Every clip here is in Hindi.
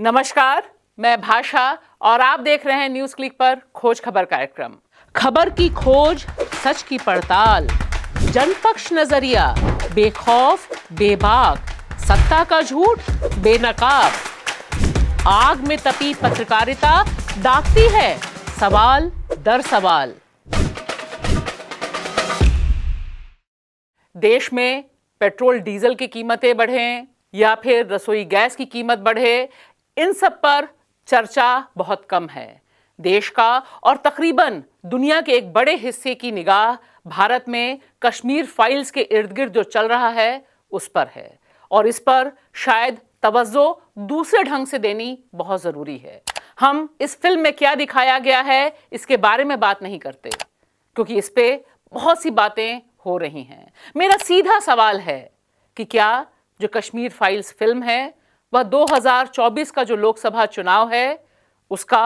नमस्कार मैं भाषा और आप देख रहे हैं न्यूज क्लिक पर खोज खबर कार्यक्रम खबर की खोज सच की पड़ताल जनपक्ष नजरिया बेखौफ बेबाक सत्ता का झूठ बेनकाब आग में तपी पत्रकारिता दागती है सवाल दर सवाल देश में पेट्रोल डीजल की कीमतें बढ़ें या फिर रसोई गैस की कीमत बढ़े इन सब पर चर्चा बहुत कम है देश का और तकरीबन दुनिया के एक बड़े हिस्से की निगाह भारत में कश्मीर फाइल्स के इर्द गिर्द जो चल रहा है उस पर है और इस पर शायद तवज्जो दूसरे ढंग से देनी बहुत ज़रूरी है हम इस फिल्म में क्या दिखाया गया है इसके बारे में बात नहीं करते क्योंकि इस पर बहुत सी बातें हो रही हैं मेरा सीधा सवाल है कि क्या जो कश्मीर फाइल्स फिल्म है वह 2024 का जो लोकसभा चुनाव है उसका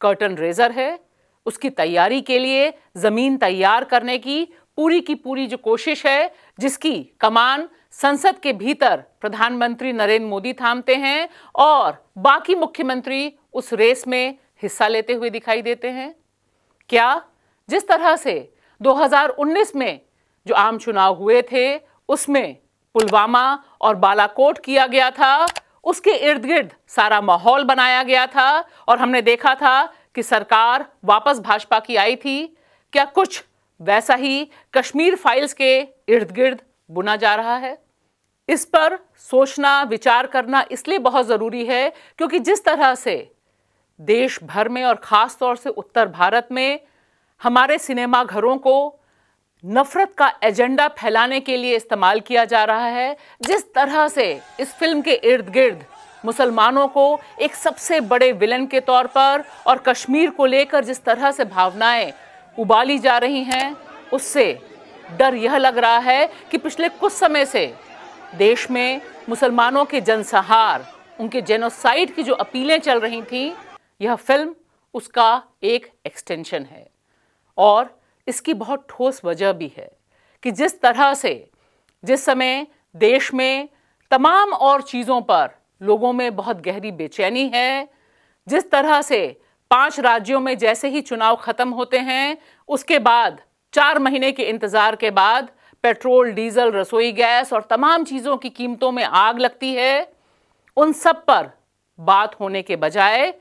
कर्टन रेजर है उसकी तैयारी के लिए जमीन तैयार करने की पूरी की पूरी जो कोशिश है जिसकी कमान संसद के भीतर प्रधानमंत्री नरेंद्र मोदी थामते हैं और बाकी मुख्यमंत्री उस रेस में हिस्सा लेते हुए दिखाई देते हैं क्या जिस तरह से 2019 में जो आम चुनाव हुए थे उसमें पुलवामा और बालाकोट किया गया था उसके इर्द गिर्द सारा माहौल बनाया गया था और हमने देखा था कि सरकार वापस भाजपा की आई थी क्या कुछ वैसा ही कश्मीर फाइल्स के इर्द गिर्द बुना जा रहा है इस पर सोचना विचार करना इसलिए बहुत ज़रूरी है क्योंकि जिस तरह से देश भर में और ख़ास तौर से उत्तर भारत में हमारे सिनेमाघरों को नफरत का एजेंडा फैलाने के लिए इस्तेमाल किया जा रहा है जिस तरह से इस फिल्म के इर्द गिर्द मुसलमानों को एक सबसे बड़े विलन के तौर पर और कश्मीर को लेकर जिस तरह से भावनाएं उबाली जा रही हैं उससे डर यह लग रहा है कि पिछले कुछ समय से देश में मुसलमानों के जनसहार उनके जेनोसाइड की जो अपीलें चल रही थीं यह फिल्म उसका एक एक्सटेंशन है और इसकी बहुत ठोस वजह भी है कि जिस तरह से जिस समय देश में तमाम और चीज़ों पर लोगों में बहुत गहरी बेचैनी है जिस तरह से पांच राज्यों में जैसे ही चुनाव खत्म होते हैं उसके बाद चार महीने के इंतज़ार के बाद पेट्रोल डीजल रसोई गैस और तमाम चीज़ों की कीमतों में आग लगती है उन सब पर बात होने के बजाय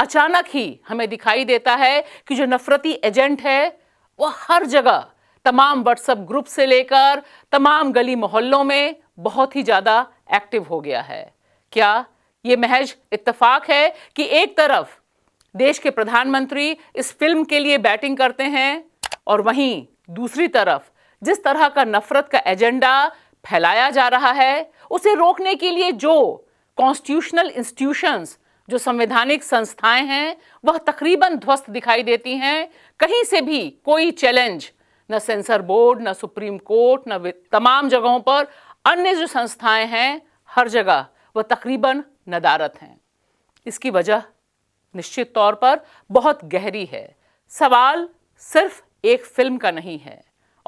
अचानक ही हमें दिखाई देता है कि जो नफरती एजेंट है वो हर जगह तमाम व्हाट्सएप ग्रुप से लेकर तमाम गली मोहल्लों में बहुत ही ज़्यादा एक्टिव हो गया है क्या ये महज इतफाक है कि एक तरफ देश के प्रधानमंत्री इस फिल्म के लिए बैटिंग करते हैं और वहीं दूसरी तरफ जिस तरह का नफरत का एजेंडा फैलाया जा रहा है उसे रोकने के लिए जो कॉन्स्टिट्यूशनल इंस्टीट्यूशंस जो संवैधानिक संस्थाएं हैं वह तकरीबन ध्वस्त दिखाई देती हैं कहीं से भी कोई चैलेंज न सेंसर बोर्ड न सुप्रीम कोर्ट न तमाम जगहों पर अन्य जो संस्थाएं हैं हर जगह वह तकरीबन नदारत हैं इसकी वजह निश्चित तौर पर बहुत गहरी है सवाल सिर्फ एक फिल्म का नहीं है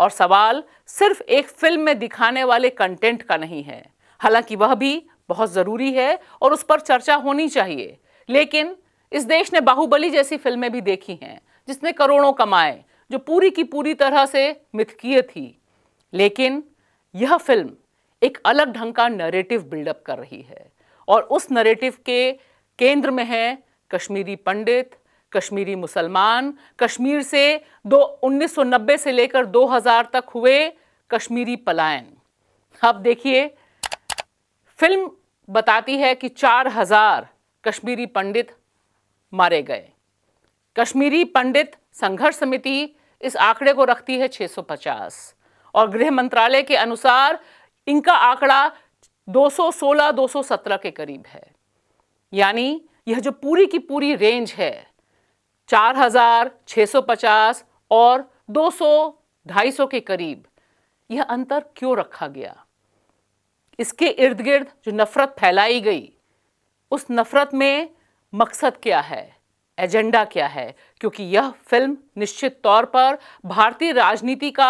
और सवाल सिर्फ एक फिल्म में दिखाने वाले कंटेंट का नहीं है हालांकि वह भी बहुत ज़रूरी है और उस पर चर्चा होनी चाहिए लेकिन इस देश ने बाहुबली जैसी फिल्में भी देखी हैं जिसने करोड़ों कमाए जो पूरी की पूरी तरह से मिथकीय थी लेकिन यह फिल्म एक अलग ढंग का नरेटिव बिल्डअप कर रही है और उस नरेटिव के केंद्र में है कश्मीरी पंडित कश्मीरी मुसलमान कश्मीर से दो उन्नीस से लेकर 2000 तक हुए कश्मीरी पलायन अब देखिए फिल्म बताती है कि 4000 कश्मीरी पंडित मारे गए कश्मीरी पंडित संघर्ष समिति इस आंकड़े को रखती है 650 और गृह मंत्रालय के अनुसार इनका आंकड़ा 216 217 के करीब है यानी यह जो पूरी की पूरी रेंज है 4650 और 200 250 के करीब यह अंतर क्यों रखा गया इसके इर्द गिर्द जो नफरत फैलाई गई उस नफरत में मकसद क्या है एजेंडा क्या है क्योंकि यह फिल्म निश्चित तौर पर भारतीय राजनीति का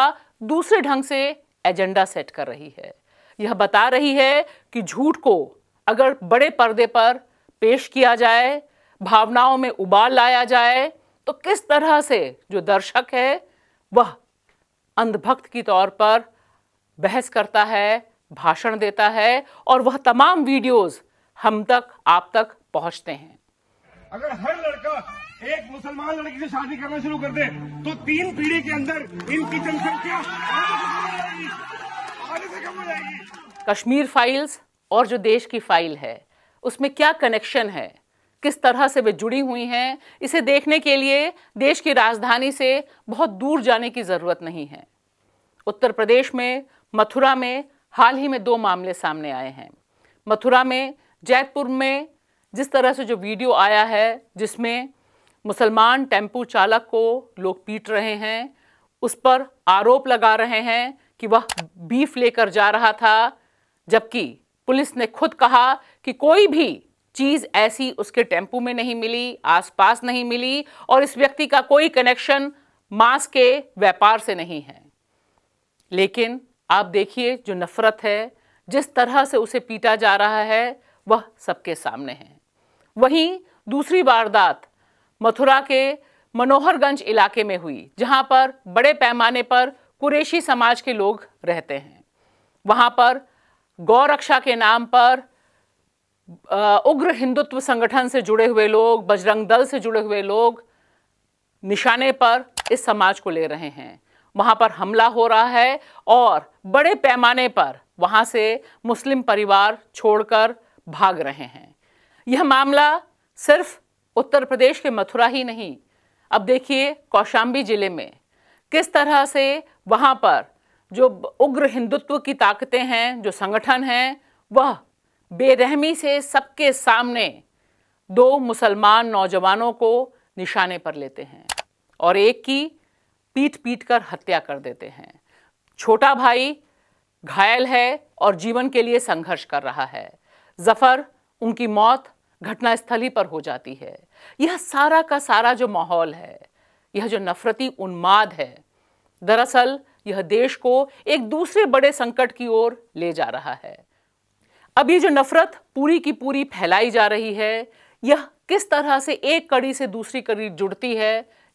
दूसरे ढंग से एजेंडा सेट कर रही है यह बता रही है कि झूठ को अगर बड़े पर्दे पर पेश किया जाए भावनाओं में उबाल लाया जाए तो किस तरह से जो दर्शक है वह अंधभक्त की तौर पर बहस करता है भाषण देता है और वह तमाम वीडियोस हम तक आप तक पहुंचते हैं अगर हर लड़का एक मुसलमान लड़की से शादी करना शुरू कर दे तो तीन पीढ़ी के अंदर इनकी जनसंख्या से कम हो जाएगी कश्मीर फाइल्स और जो देश की फाइल है उसमें क्या कनेक्शन है किस तरह से वे जुड़ी हुई हैं इसे देखने के लिए देश की राजधानी से बहुत दूर जाने की ज़रूरत नहीं है उत्तर प्रदेश में मथुरा में हाल ही में दो मामले सामने आए हैं मथुरा में जैतपुर में जिस तरह से जो वीडियो आया है जिसमें मुसलमान टेम्पो चालक को लोग पीट रहे हैं उस पर आरोप लगा रहे हैं कि वह बीफ लेकर जा रहा था जबकि पुलिस ने खुद कहा कि कोई भी चीज़ ऐसी उसके टेम्पो में नहीं मिली आसपास नहीं मिली और इस व्यक्ति का कोई कनेक्शन मांस के व्यापार से नहीं है लेकिन आप देखिए जो नफ़रत है जिस तरह से उसे पीटा जा रहा है वह सबके सामने है वहीं दूसरी वारदात मथुरा के मनोहरगंज इलाके में हुई जहां पर बड़े पैमाने पर कुरेशी समाज के लोग रहते हैं वहां पर गौ रक्षा के नाम पर उग्र हिंदुत्व संगठन से जुड़े हुए लोग बजरंग दल से जुड़े हुए लोग निशाने पर इस समाज को ले रहे हैं वहाँ पर हमला हो रहा है और बड़े पैमाने पर वहाँ से मुस्लिम परिवार छोड़कर भाग रहे हैं यह मामला सिर्फ उत्तर प्रदेश के मथुरा ही नहीं अब देखिए कौशाम्बी जिले में किस तरह से वहाँ पर जो उग्र हिंदुत्व की ताकतें हैं जो संगठन हैं वह बेरहमी से सबके सामने दो मुसलमान नौजवानों को निशाने पर लेते हैं और एक की पीट पीट कर हत्या कर देते हैं छोटा भाई घायल है और जीवन के लिए संघर्ष कर रहा है जफर उनकी मौत घटनास्थल ही पर हो जाती है यह सारा का सारा जो माहौल है यह जो नफरती उन्माद है दरअसल यह देश को एक दूसरे बड़े संकट की ओर ले जा रहा है अब ये जो नफरत पूरी की पूरी फैलाई जा रही है यह किस तरह से एक कड़ी से दूसरी कड़ी जुड़ती है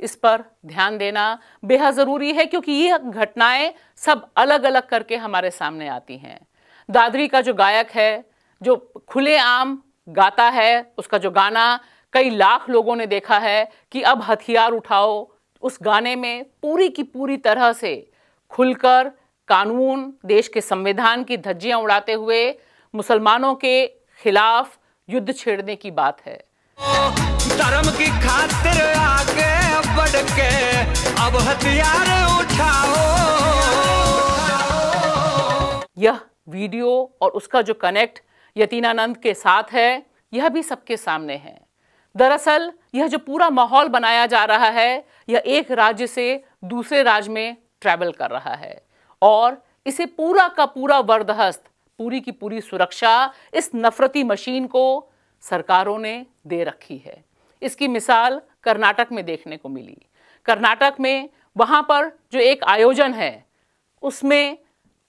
इस पर ध्यान देना बेहद ज़रूरी है क्योंकि ये घटनाएं सब अलग अलग करके हमारे सामने आती हैं दादरी का जो गायक है जो खुलेआम गाता है उसका जो गाना कई लाख लोगों ने देखा है कि अब हथियार उठाओ उस गाने में पूरी की पूरी तरह से खुलकर कानून देश के संविधान की धज्जियां उड़ाते हुए मुसलमानों के खिलाफ युद्ध छेड़ने की बात है धर्म की खातिर आगे बढ़ के अब हथियार उठाओ यह वीडियो और उसका जो कनेक्ट यतीनानंद के साथ है यह भी सबके सामने है दरअसल यह जो पूरा माहौल बनाया जा रहा है यह एक राज्य से दूसरे राज्य में ट्रैवल कर रहा है और इसे पूरा का पूरा वर्दहस्त पूरी की पूरी सुरक्षा इस नफरती मशीन को सरकारों ने दे रखी है इसकी मिसाल कर्नाटक में देखने को मिली कर्नाटक में वहाँ पर जो एक आयोजन है उसमें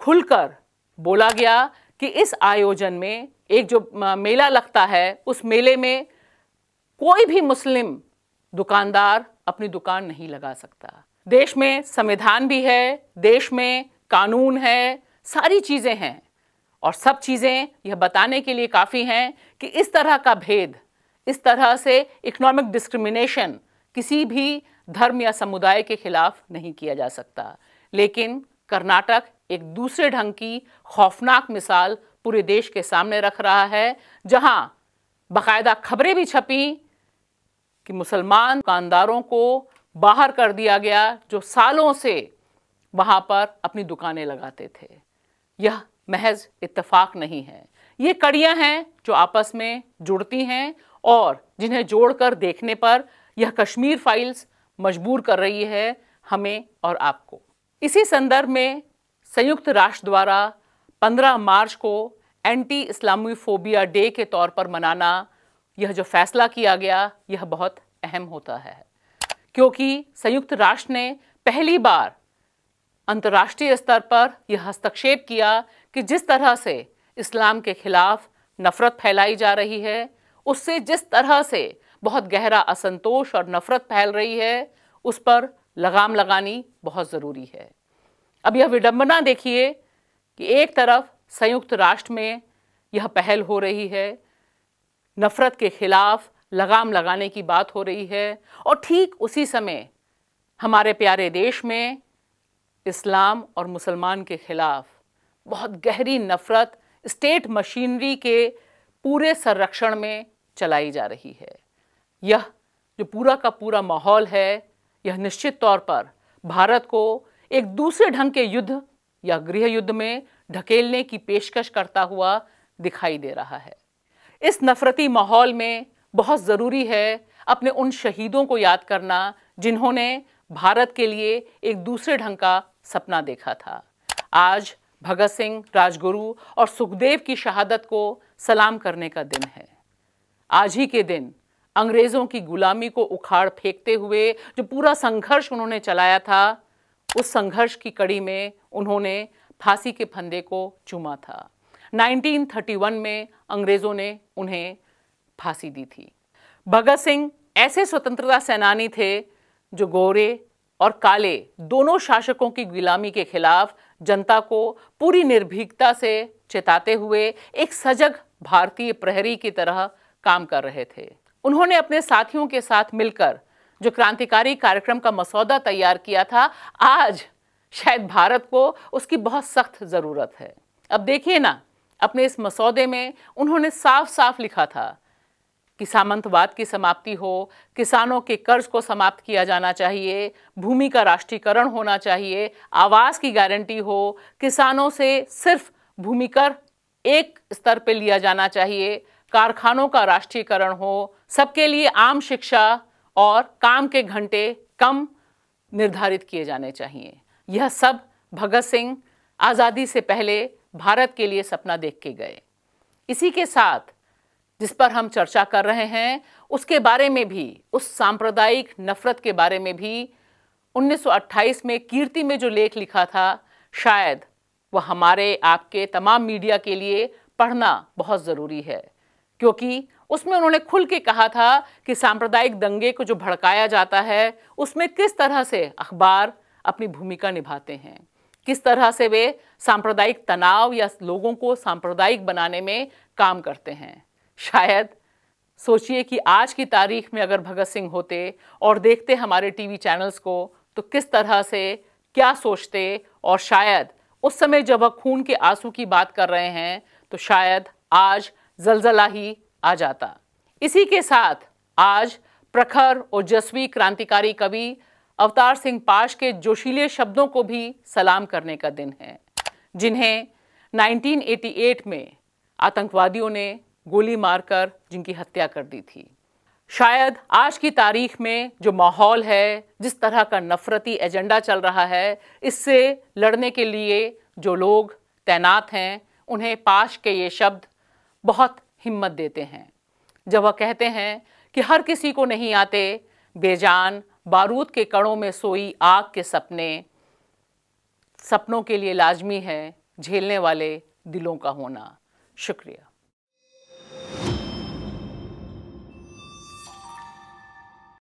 खुलकर बोला गया कि इस आयोजन में एक जो मेला लगता है उस मेले में कोई भी मुस्लिम दुकानदार अपनी दुकान नहीं लगा सकता देश में संविधान भी है देश में कानून है सारी चीज़ें हैं और सब चीज़ें यह बताने के लिए काफ़ी हैं कि इस तरह का भेद इस तरह से इकोनॉमिक डिस्क्रिमिनेशन किसी भी धर्म या समुदाय के खिलाफ नहीं किया जा सकता लेकिन कर्नाटक एक दूसरे ढंग की खौफनाक मिसाल पूरे देश के सामने रख रहा है जहां बाकायदा खबरें भी छपी कि मुसलमान दुकानदारों को बाहर कर दिया गया जो सालों से वहां पर अपनी दुकानें लगाते थे यह महज इतफाक नहीं है ये कड़ियां हैं जो आपस में जुड़ती हैं और जिन्हें जोड़कर देखने पर यह कश्मीर फाइल्स मजबूर कर रही है हमें और आपको इसी संदर्भ में संयुक्त राष्ट्र द्वारा 15 मार्च को एंटी इस्लामी डे के तौर पर मनाना यह जो फैसला किया गया यह बहुत अहम होता है क्योंकि संयुक्त राष्ट्र ने पहली बार अंतर्राष्ट्रीय स्तर पर यह हस्तक्षेप किया कि जिस तरह से इस्लाम के खिलाफ नफ़रत फैलाई जा रही है उससे जिस तरह से बहुत गहरा असंतोष और नफ़रत फैल रही है उस पर लगाम लगानी बहुत ज़रूरी है अब यह विडम्बना देखिए कि एक तरफ संयुक्त राष्ट्र में यह पहल हो रही है नफ़रत के ख़िलाफ़ लगाम लगाने की बात हो रही है और ठीक उसी समय हमारे प्यारे देश में इस्लाम और मुसलमान के ख़िलाफ़ बहुत गहरी नफ़रत स्टेट मशीनरी के पूरे संरक्षण में चलाई जा रही है यह जो पूरा का पूरा माहौल है यह निश्चित तौर पर भारत को एक दूसरे ढंग के युद्ध या गृह युद्ध में ढकेलने की पेशकश करता हुआ दिखाई दे रहा है इस नफरती माहौल में बहुत ज़रूरी है अपने उन शहीदों को याद करना जिन्होंने भारत के लिए एक दूसरे ढंग का सपना देखा था आज भगत सिंह राजगुरु और सुखदेव की शहादत को सलाम करने का दिन है आज ही के दिन अंग्रेज़ों की गुलामी को उखाड़ फेंकते हुए जो पूरा संघर्ष उन्होंने चलाया था उस संघर्ष की कड़ी में उन्होंने फांसी के फंदे को चूमा था 1931 में अंग्रेज़ों ने उन्हें फांसी दी थी भगत सिंह ऐसे स्वतंत्रता सेनानी थे जो गोरे और काले दोनों शासकों की गुलामी के खिलाफ जनता को पूरी निर्भीकता से चेताते हुए एक सजग भारतीय प्रहरी की तरह काम कर रहे थे उन्होंने अपने साथियों के साथ मिलकर जो क्रांतिकारी कार्यक्रम का मसौदा तैयार किया था आज शायद भारत को उसकी बहुत सख्त ज़रूरत है अब देखिए ना अपने इस मसौदे में उन्होंने साफ साफ लिखा था कि सामंतवाद की समाप्ति हो किसानों के कर्ज को समाप्त किया जाना चाहिए भूमि का राष्ट्रीयकरण होना चाहिए आवास की गारंटी हो किसानों से सिर्फ भूमि कर एक स्तर पर लिया जाना चाहिए कारखानों का राष्ट्रीयकरण हो सबके लिए आम शिक्षा और काम के घंटे कम निर्धारित किए जाने चाहिए यह सब भगत सिंह आज़ादी से पहले भारत के लिए सपना देख के गए इसी के साथ जिस पर हम चर्चा कर रहे हैं उसके बारे में भी उस सांप्रदायिक नफरत के बारे में भी 1928 में कीर्ति में जो लेख लिखा था शायद वह हमारे आपके तमाम मीडिया के लिए पढ़ना बहुत ज़रूरी है क्योंकि उसमें उन्होंने खुल के कहा था कि सांप्रदायिक दंगे को जो भड़काया जाता है उसमें किस तरह से अखबार अपनी भूमिका निभाते हैं किस तरह से वे सांप्रदायिक तनाव या लोगों को सांप्रदायिक बनाने में काम करते हैं शायद सोचिए कि आज की तारीख में अगर भगत सिंह होते और देखते हमारे टीवी चैनल्स को तो किस तरह से क्या सोचते और शायद उस समय जब वह खून के आंसू की बात कर रहे हैं तो शायद आज जलजला ही आ जाता इसी के साथ आज प्रखर ओजस्वी क्रांतिकारी कवि अवतार सिंह पाश के जोशीले शब्दों को भी सलाम करने का दिन है जिन्हें 1988 में आतंकवादियों ने गोली मारकर जिनकी हत्या कर दी थी शायद आज की तारीख में जो माहौल है जिस तरह का नफरती एजेंडा चल रहा है इससे लड़ने के लिए जो लोग तैनात हैं उन्हें पाश के ये शब्द बहुत हिम्मत देते हैं जब वह कहते हैं कि हर किसी को नहीं आते बेजान बारूद के कणों में सोई आग के सपने सपनों के लिए लाजमी है झेलने वाले दिलों का होना शुक्रिया